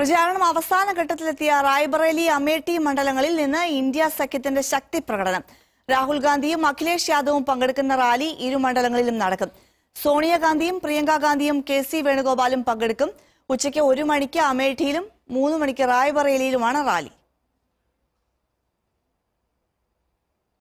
പ്രചാരണം അവസാന ഘട്ടത്തിലെത്തിയ റായ്ബറേലി അമേഠി മണ്ഡലങ്ങളിൽ നിന്ന് ഇന്ത്യ സഖ്യത്തിന്റെ ശക്തി പ്രകടനം രാഹുൽ ഗാന്ധിയും അഖിലേഷ് യാദവും പങ്കെടുക്കുന്ന റാലി ഇരു മണ്ഡലങ്ങളിലും നടക്കും സോണിയാഗാന്ധിയും പ്രിയങ്ക ഗാന്ധിയും കെ സി വേണുഗോപാലും പങ്കെടുക്കും ഉച്ചയ്ക്ക് ഒരു മണിക്ക് അമേഠിയിലും മൂന്ന് മണിക്ക് റായ്ബറേലിയിലുമാണ് റാലി